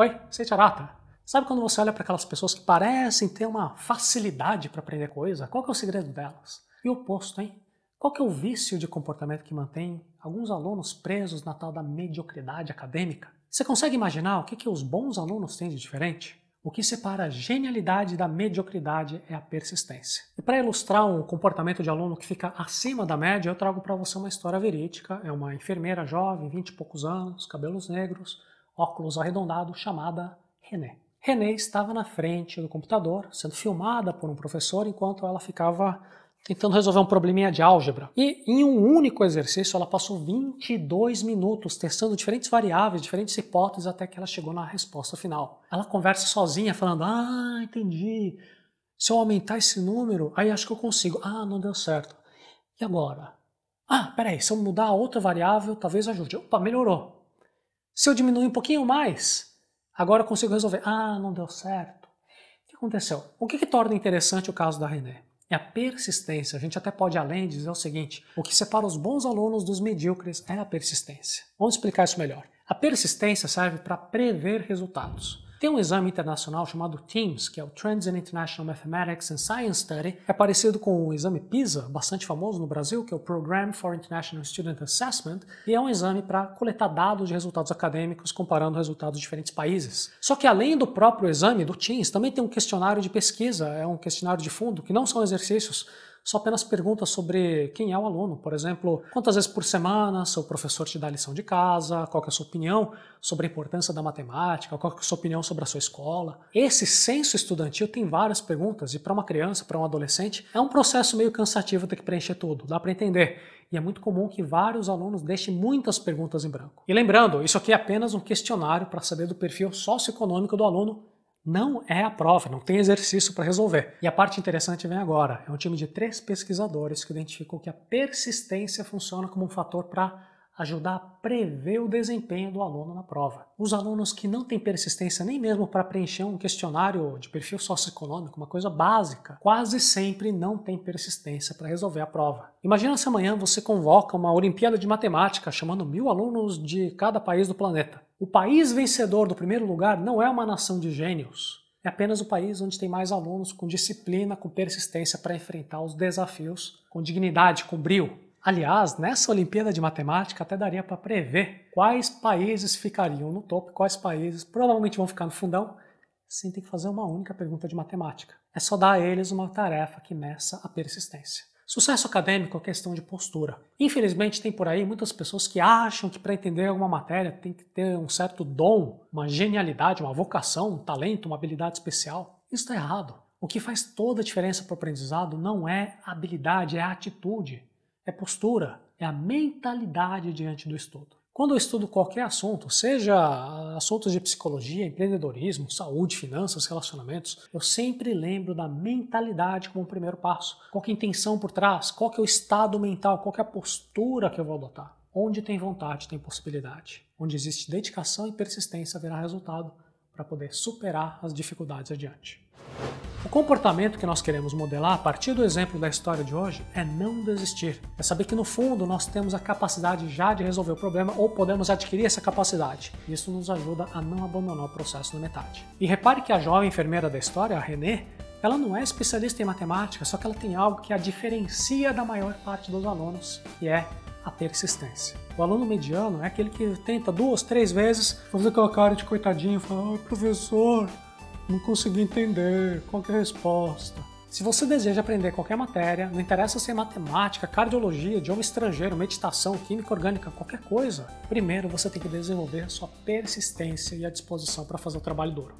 Oi, você é charata? Sabe quando você olha para aquelas pessoas que parecem ter uma facilidade para aprender coisa? Qual que é o segredo delas? E o oposto, hein? Qual que é o vício de comportamento que mantém alguns alunos presos na tal da mediocridade acadêmica? Você consegue imaginar o que, que os bons alunos têm de diferente? O que separa a genialidade da mediocridade é a persistência. E para ilustrar um comportamento de aluno que fica acima da média, eu trago para você uma história verídica. É uma enfermeira jovem, vinte e poucos anos, cabelos negros, óculos arredondado chamada René. René estava na frente do computador, sendo filmada por um professor enquanto ela ficava tentando resolver um probleminha de álgebra. E em um único exercício, ela passou 22 minutos testando diferentes variáveis, diferentes hipóteses, até que ela chegou na resposta final. Ela conversa sozinha, falando: Ah, entendi. Se eu aumentar esse número, aí acho que eu consigo. Ah, não deu certo. E agora? Ah, peraí, se eu mudar outra variável, talvez ajude. Opa, melhorou. Se eu diminuir um pouquinho mais, agora eu consigo resolver. Ah, não deu certo. O que aconteceu? O que, que torna interessante o caso da René? É a persistência. A gente até pode além dizer o seguinte: o que separa os bons alunos dos medíocres é a persistência. Vamos explicar isso melhor. A persistência serve para prever resultados. Tem um exame internacional chamado TIMSS, que é o Trends in International Mathematics and Science Study, é parecido com o exame PISA, bastante famoso no Brasil, que é o Program for International Student Assessment, e é um exame para coletar dados de resultados acadêmicos comparando resultados de diferentes países. Só que além do próprio exame, do TIMSS, também tem um questionário de pesquisa, é um questionário de fundo, que não são exercícios, só apenas perguntas sobre quem é o aluno, por exemplo, quantas vezes por semana seu professor te dá lição de casa, qual é a sua opinião sobre a importância da matemática, qual é a sua opinião sobre a sua escola. Esse censo estudantil tem várias perguntas e para uma criança, para um adolescente, é um processo meio cansativo ter que preencher tudo, dá para entender. E é muito comum que vários alunos deixem muitas perguntas em branco. E lembrando, isso aqui é apenas um questionário para saber do perfil socioeconômico do aluno não é a prova, não tem exercício para resolver. E a parte interessante vem agora. É um time de três pesquisadores que identificou que a persistência funciona como um fator para ajudar a prever o desempenho do aluno na prova. Os alunos que não têm persistência nem mesmo para preencher um questionário de perfil socioeconômico, uma coisa básica, quase sempre não têm persistência para resolver a prova. Imagina se amanhã você convoca uma Olimpíada de Matemática chamando mil alunos de cada país do planeta. O país vencedor do primeiro lugar não é uma nação de gênios, é apenas o país onde tem mais alunos com disciplina, com persistência para enfrentar os desafios com dignidade, com brio. Aliás, nessa Olimpíada de Matemática até daria para prever quais países ficariam no topo, quais países provavelmente vão ficar no fundão, sem ter que fazer uma única pergunta de matemática. É só dar a eles uma tarefa que meça a persistência. Sucesso acadêmico é questão de postura. Infelizmente, tem por aí muitas pessoas que acham que para entender alguma matéria tem que ter um certo dom, uma genialidade, uma vocação, um talento, uma habilidade especial. Isso está errado. O que faz toda a diferença para o aprendizado não é habilidade, é atitude, é postura, é a mentalidade diante do estudo. Quando eu estudo qualquer assunto, seja assuntos de psicologia, empreendedorismo, saúde, finanças, relacionamentos, eu sempre lembro da mentalidade como o primeiro passo. Qual é a intenção por trás? Qual é o estado mental? Qual é a postura que eu vou adotar? Onde tem vontade, tem possibilidade. Onde existe dedicação e persistência, haverá resultado para poder superar as dificuldades adiante. O comportamento que nós queremos modelar a partir do exemplo da história de hoje é não desistir. É saber que no fundo nós temos a capacidade já de resolver o problema ou podemos adquirir essa capacidade. Isso nos ajuda a não abandonar o processo na metade. E repare que a jovem enfermeira da história, a Renê, ela não é especialista em matemática, só que ela tem algo que a diferencia da maior parte dos alunos, que é a persistência. O aluno mediano é aquele que tenta duas, três vezes fazer aquela cara de coitadinho, falar, oh, professor, não consegui entender, qual é a resposta? Se você deseja aprender qualquer matéria, não interessa se é matemática, cardiologia, idioma estrangeiro, meditação, química orgânica, qualquer coisa, primeiro você tem que desenvolver a sua persistência e a disposição para fazer o trabalho duro.